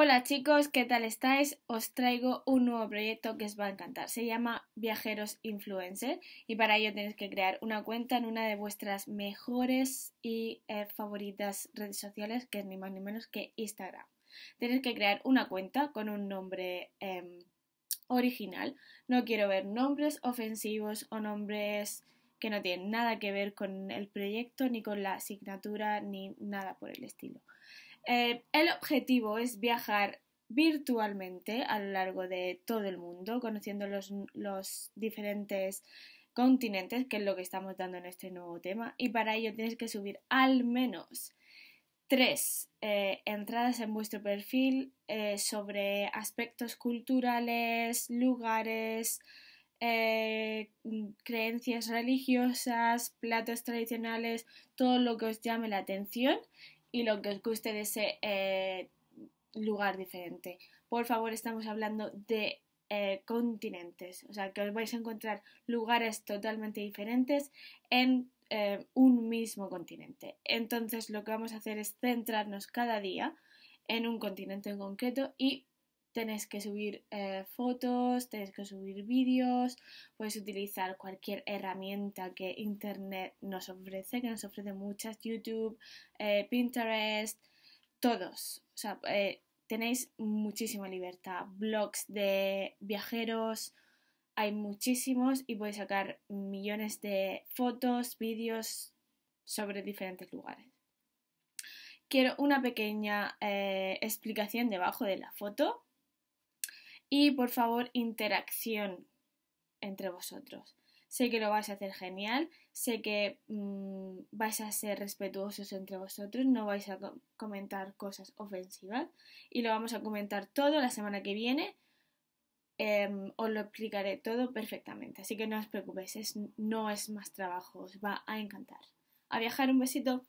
Hola chicos, ¿qué tal estáis? Os traigo un nuevo proyecto que os va a encantar. Se llama Viajeros Influencer y para ello tenéis que crear una cuenta en una de vuestras mejores y eh, favoritas redes sociales, que es ni más ni menos que Instagram. Tenéis que crear una cuenta con un nombre em, original. No quiero ver nombres ofensivos o nombres que no tienen nada que ver con el proyecto, ni con la asignatura, ni nada por el estilo. Eh, el objetivo es viajar virtualmente a lo largo de todo el mundo, conociendo los, diferentes continentes, que es lo que estamos dando en este nuevo tema, y para ello tienes que subir al menos tres eh, entradas en vuestro perfil eh, sobre aspectos culturales, lugares, creencias religiosas, platos tradicionales, todo lo que os llame la atención y lo que os guste de ese eh, lugar diferente. Por favor, estamos hablando de eh, continentes, o sea que os vais a encontrar lugares totalmente diferentes en eh, un mismo continente. Entonces lo que vamos a hacer es centrarnos cada día en un continente en concreto y Tenéis que subir eh, fotos, tenéis que subir vídeos, puedes utilizar cualquier herramienta que Internet nos ofrece, que nos ofrece muchas, YouTube, eh, Pinterest, todos. O sea, eh, tenéis muchísima libertad, blogs de viajeros, hay muchísimos y podéis sacar millones de fotos, vídeos sobre diferentes lugares. Quiero una pequeña explicación debajo de la foto y por favor interacción entre vosotros. Sé que lo vais a hacer genial, sé que mm, vais a ser respetuosos entre vosotros, no vais a comentar cosas ofensivas y lo vamos a comentar todo la semana que viene. Em, os lo explicaré todo perfectamente, así que no os preocupéis, no es más trabajo, os va a encantar. A viajar, un besito.